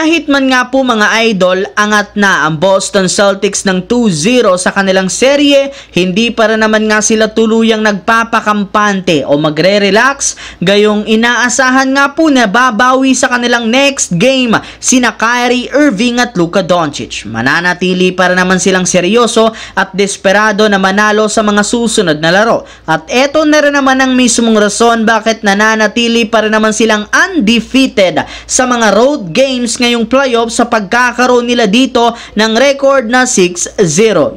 Kahit man nga po mga idol, angat na ang Boston Celtics ng 2-0 sa kanilang serye, hindi para naman nga sila tuluyang nagpapakampante o magre-relax, gayong inaasahan nga po na babawi sa kanilang next game sina Kyrie Irving at Luka Doncic. Mananatili para naman silang seryoso at desperado na manalo sa mga susunod na laro. At eto na rin naman ang mismong rason bakit nananatili para naman silang undefeated sa mga road games ngayon ngayong playoff sa pagkakaroon nila dito ng record na 6-0.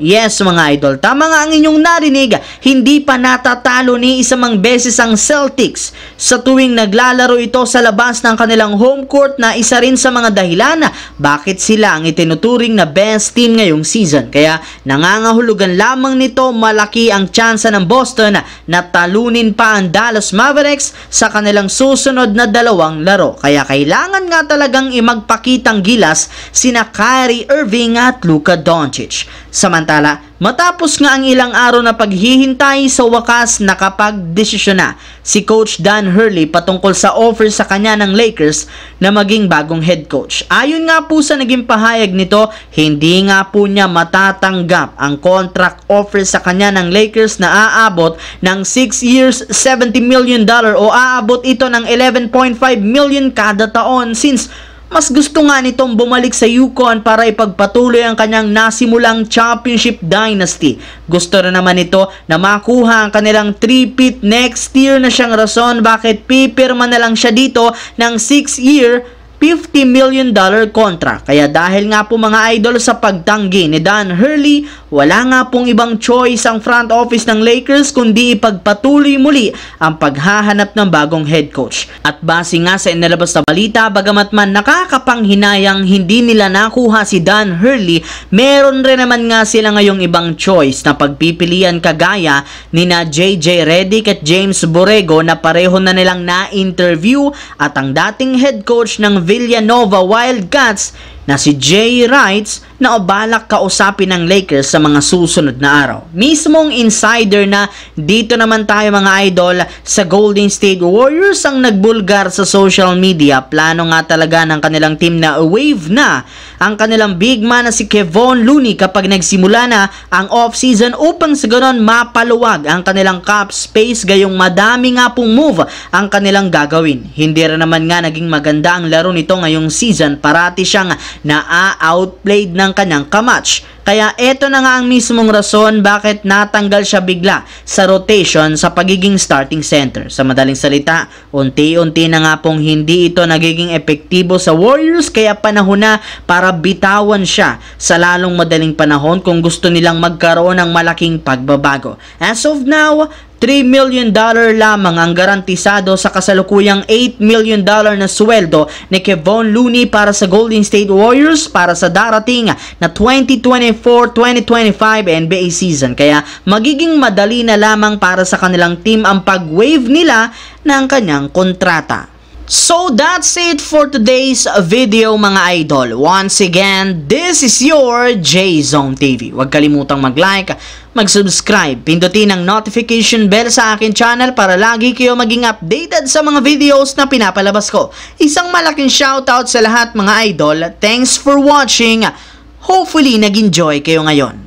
Yes mga idol, tama nga ang inyong narinig, hindi pa natatalo ni isang beses ang Celtics sa tuwing naglalaro ito sa labas ng kanilang home court na isa rin sa mga dahilan bakit sila ang itinuturing na best team ngayong season. Kaya nangangahulugan lamang nito malaki ang tsansa ng Boston na talunin pa ang Dallas Mavericks sa kanilang susunod na dalawang laro. Kaya kailangan nga talagang imagpak nakitang gilas sina Kyrie Irving at Luka Doncic. Samantala, Matapos nga ang ilang araw na paghihintay sa wakas nakapag-desisyon na si Coach Dan Hurley patungkol sa offer sa kanya ng Lakers na maging bagong head coach. Ayon nga po sa naging pahayag nito, hindi nga po niya matatanggap ang contract offer sa kanya ng Lakers na aabot ng 6 years 70 million dollar o aabot ito ng 11.5 million kada taon since mas gusto nga nitong bumalik sa Yukon para ipagpatuloy ang kanyang nasimulang championship dynasty. Gusto na naman ito na makuha ang kanilang 3-peat next year na siyang rason bakit pipirma na lang siya dito ng 6-year $50 million dollar contract. Kaya dahil nga po mga idol sa pagtanggi ni Dan Hurley, wala nga pong ibang choice ang front office ng Lakers kundi ipagpatuloy muli ang paghahanap ng bagong head coach. At base nga sa inilabas na balita, bagamat man nakakapanghinayang hindi nila nakuha si Dan Hurley, meron rin naman nga sila ngayong ibang choice na pagpipilian kagaya ni na JJ Redick at James Borrego na pareho na nilang na-interview at ang dating head coach ng Villanova Wildcats na si Jay writes na balak kausapin ng Lakers sa mga susunod na araw. Mismong insider na dito naman tayo mga idol sa Golden State Warriors ang nagbulgar sa social media. Plano nga talaga ng kanilang team na wave na ang kanilang big man na si Kevon Looney kapag nagsimula na ang offseason upang sa ganon mapaluwag ang kanilang cap space gayong madami nga pong move ang kanilang gagawin. Hindi rin naman nga naging maganda ang laro nito ngayong season parati siyang na outplayed ng kanyang kamatch. Kaya ito na nga ang mismong rason bakit natanggal siya bigla sa rotation sa pagiging starting center. Sa madaling salita, unti-unti na nga pong hindi ito nagiging epektibo sa Warriors kaya panahon na para bitawan siya sa lalong madaling panahon kung gusto nilang magkaroon ng malaking pagbabago. As of now, $3 million dollar lamang ang garantisado sa kasalukuyang $8 million dollar na sweldo ni Kevon Looney para sa Golden State Warriors para sa darating na 2024-2025 NBA season. Kaya magiging madali na lamang para sa kanilang team ang pag wave nila ng kanyang kontrata. So that's it for today's video mga idol. Once again, this is your J-Zone TV. Huwag kalimutang mag-like, mag-subscribe, pindutin ang notification bell sa akin channel para lagi kayo maging updated sa mga videos na pinapalabas ko. Isang malaking shoutout sa lahat mga idol. Thanks for watching. Hopefully nag-enjoy kayo ngayon.